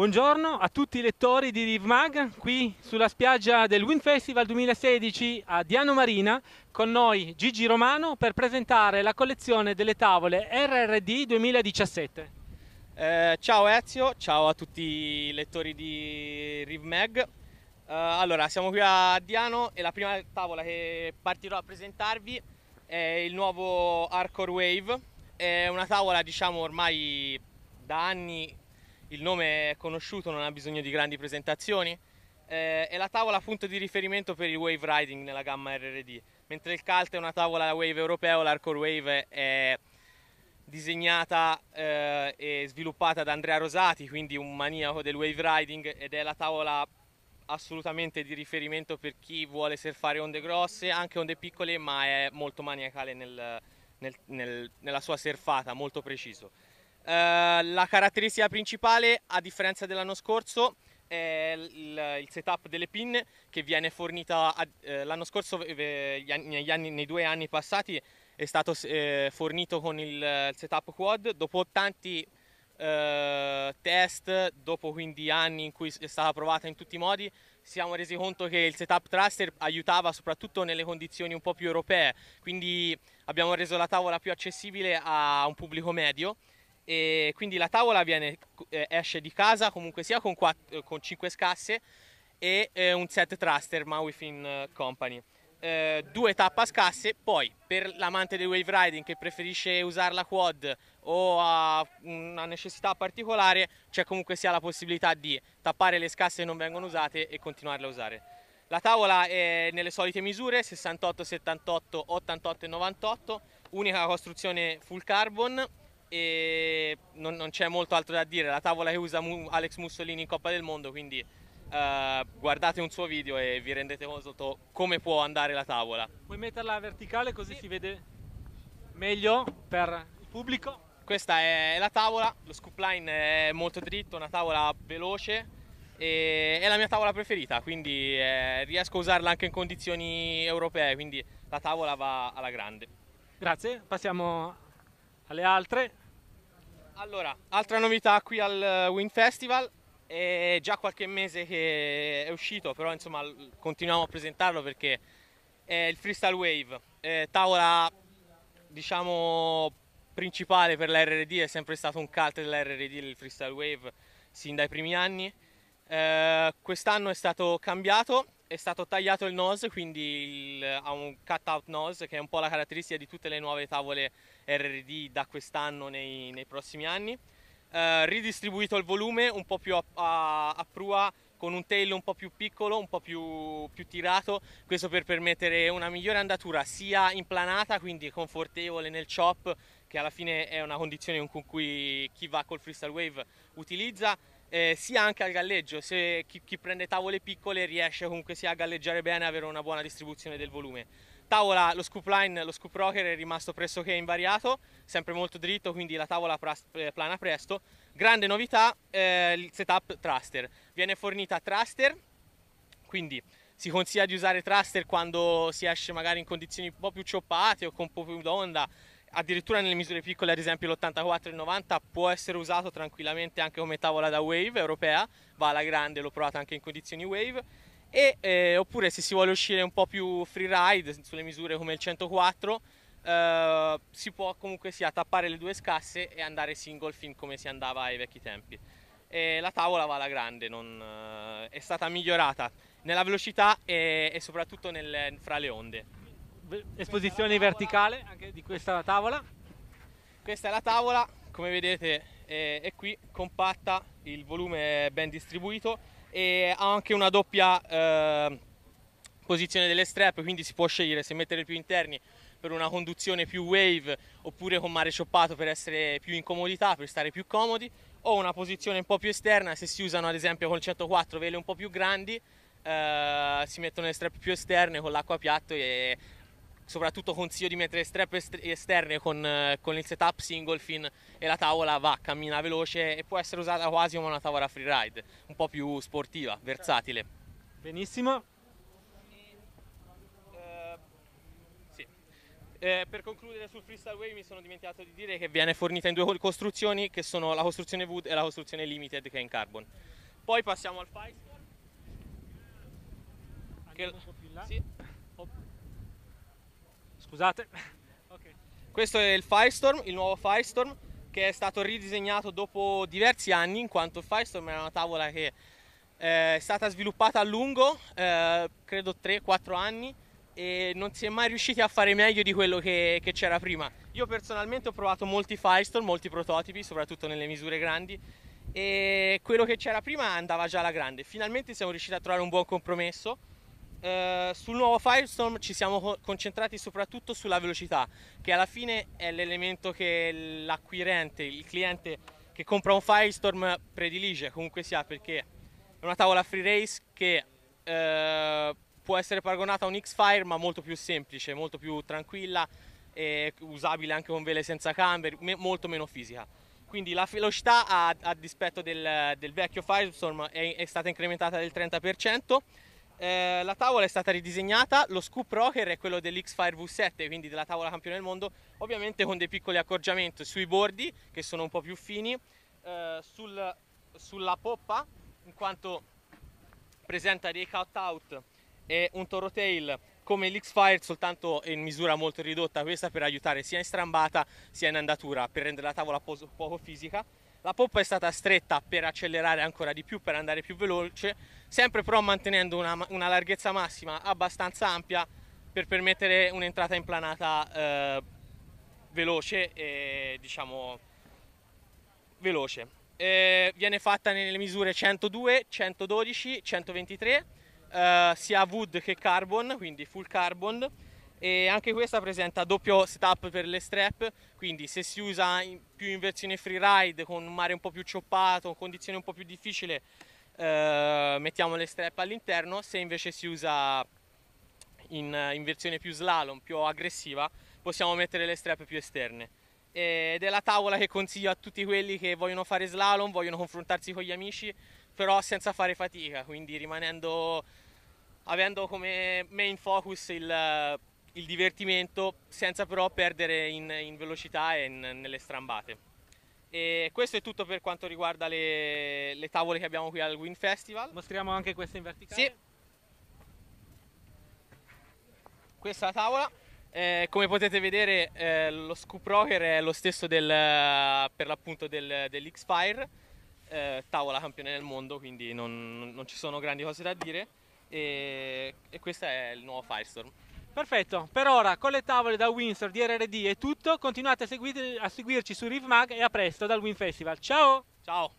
Buongiorno a tutti i lettori di RivMag, qui sulla spiaggia del Wind Festival 2016 a Diano Marina, con noi Gigi Romano per presentare la collezione delle tavole RRD 2017. Eh, ciao Ezio, ciao a tutti i lettori di RivMag. Eh, allora, siamo qui a Diano e la prima tavola che partirò a presentarvi è il nuovo Arcor Wave. È una tavola, diciamo, ormai da anni il nome è conosciuto, non ha bisogno di grandi presentazioni. Eh, è la tavola punto di riferimento per il wave riding nella gamma RRD, mentre il CALT è una tavola wave europeo, l'Arcor Wave è disegnata eh, e sviluppata da Andrea Rosati, quindi un maniaco del wave riding ed è la tavola assolutamente di riferimento per chi vuole surfare onde grosse, anche onde piccole, ma è molto maniacale nel, nel, nel, nella sua surfata, molto preciso. Eh, la caratteristica principale, a differenza dell'anno scorso, è il, il, setup delle pin che viene fornita eh, l'anno scorso, eh, negli anni, nei due anni passati, è stato eh, fornito con il setup quad. Dopo tanti eh, test, dopo quindi anni in cui è stata provata in tutti i modi, ci siamo resi conto che il setup thruster aiutava soprattutto nelle condizioni un po' più europee, quindi abbiamo reso la tavola più accessibile a un pubblico medio e quindi la tavola viene, eh, esce di casa comunque sia con, 4, eh, con 5 scasse e eh, un set thruster ma within company. Eh, due tappa scasse, poi per l'amante del wave riding che preferisce usare la quad o ha una necessità particolare, c'è comunque sia la possibilità di tappare le scasse che non vengono usate e continuarle a usare. La tavola è nelle solite misure 68, 78, 88 e 98, unica costruzione full carbon e non, non c'è molto altro da dire, la tavola che usa Mu- Alex Mussolini in Coppa del Mondo, quindi Uh, guardate un suo video e vi rendete conto come può andare la tavola. Puoi metterla verticale così sì. si vede meglio per il pubblico. Questa è la tavola, lo scoop line è molto dritto, una tavola veloce e è la mia tavola preferita, quindi eh, riesco a usarla anche in condizioni europee, quindi la tavola va alla grande. Grazie, passiamo alle altre. Allora, altra novità qui al eh, Win Festival, è già qualche mese che è uscito, però insomma continuiamo a presentarlo perché è il Freestyle Wave, eh, tavola diciamo principale per la RRD, è sempre stato un cult della RRD il Freestyle Wave sin dai primi anni. Eh, quest'anno è stato cambiato è stato tagliato il nose, quindi il, ha un cut-out nose che è un po' la caratteristica di tutte le nuove tavole RRD da quest'anno nei, nei, prossimi anni. Eh, ridistribuito il volume un po' più a, a, a, prua con un tail un po' più piccolo, un po' più, più, tirato, questo per permettere una migliore andatura sia in planata, quindi confortevole nel chop, che alla fine è una condizione con cui chi va col freestyle wave utilizza, eh, sia anche al galleggio, se chi, chi, prende tavole piccole riesce comunque sia a galleggiare bene e avere una buona distribuzione del volume. Tavola, lo scoop line, lo scoop rocker è rimasto pressoché invariato, sempre molto dritto, quindi la tavola pras, eh, plana presto. Grande novità, eh, il setup thruster. Viene fornita thruster, quindi si consiglia di usare thruster quando si esce magari in condizioni un po' più cioppate o con un po' più d'onda addirittura nelle misure piccole, ad esempio l'84 e il 90 può essere usato tranquillamente anche come tavola da wave europea, va alla grande, l'ho provata anche in condizioni wave. E, eh, oppure se si vuole uscire un po' più free ride sulle misure come il 104 eh, si può comunque sia tappare le due scasse e andare single fin come si andava ai vecchi tempi e la tavola va alla grande non, eh, è stata migliorata nella velocità e, e soprattutto nel, fra le onde esposizione verticale anche di questa tavola. Questa è la tavola, come vedete è, è qui, compatta, il volume è ben distribuito e ha anche una doppia eh, posizione delle strap, quindi si può scegliere se mettere più interni per una conduzione più wave oppure con mare cioppato per essere più in comodità, per stare più comodi o una posizione un po' più esterna se si usano ad esempio col 104 vele un po' più grandi eh, si mettono le strap più esterne con l'acqua piatto e soprattutto consiglio di mettere strap esterne con, eh, con, il setup single fin e la tavola va, cammina veloce e può essere usata quasi come una tavola freeride, un po' più sportiva, versatile. Benissimo. Eh, eh, per concludere sul Freestyle Way mi sono dimenticato di dire che viene fornita in due costruzioni che sono la costruzione Wood e la costruzione Limited che è in carbon. Poi passiamo al Firestorm. Che... Sì. Scusate. Okay. Questo è il Firestorm, il nuovo Firestorm, che è stato ridisegnato dopo diversi anni, in quanto il Firestorm era una tavola che eh, è stata sviluppata a lungo, eh, credo 3-4 anni, e non si è mai riusciti a fare meglio di quello che, che c'era prima. Io personalmente ho provato molti Firestorm, molti prototipi, soprattutto nelle misure grandi, e quello che c'era prima andava già alla grande. Finalmente siamo riusciti a trovare un buon compromesso eh, sul nuovo Firestorm ci siamo concentrati soprattutto sulla velocità, che alla fine è l'elemento che l'acquirente, il cliente che compra un Firestorm predilige comunque sia, perché è una tavola free race che eh, può essere paragonata a un X-Fire ma molto più semplice, molto più tranquilla, usabile anche con vele senza camber, me molto meno fisica. Quindi la velocità a, a dispetto del, del vecchio Firestorm è, è stata incrementata del 30%. Eh, la tavola è stata ridisegnata, lo scoop rocker è quello dell'X-Fire V7, quindi della tavola campione del mondo, ovviamente con dei piccoli accorgiamenti sui bordi, che sono un po' più fini, eh, sul, sulla poppa, in quanto presenta dei cut-out e un toro tail come l'X-Fire soltanto in misura molto ridotta, questa per aiutare sia in strambata sia in andatura, per rendere la tavola poco fisica. La poppa è stata stretta per accelerare ancora di più, per andare più veloce, sempre però mantenendo una, una larghezza massima abbastanza ampia per permettere un'entrata in planata eh, veloce e diciamo veloce. Eh, viene fatta nelle misure 102, 112, 123, eh, sia wood che carbon, quindi full carbon e anche questa presenta doppio setup per le strap quindi se si usa in, più in versione freeride con un mare un po' più cioppato condizioni un po' più difficili eh, mettiamo le strap all'interno se invece si usa in, in, versione più slalom più aggressiva possiamo mettere le strap più esterne ed è la tavola che consiglio a tutti quelli che vogliono fare slalom vogliono confrontarsi con gli amici però senza fare fatica quindi rimanendo avendo come main focus il il divertimento senza però perdere in, in velocità e in, nelle strambate. E questo è tutto per quanto riguarda le, le tavole che abbiamo qui al Win Festival. Mostriamo anche questa in verticale. Sì. Questa è la tavola. Eh, come potete vedere eh, lo Scoop Rocker è lo stesso del, eh, per l'appunto del, dell'X-Fire, eh, tavola campione del mondo, quindi non, non, ci sono grandi cose da dire. E, e questo è il nuovo Firestorm. Perfetto, per ora con le tavole da Windsor di RRD è tutto, continuate a, seguir a seguirci su RivMag e a presto dal Win Festival. Ciao! Ciao!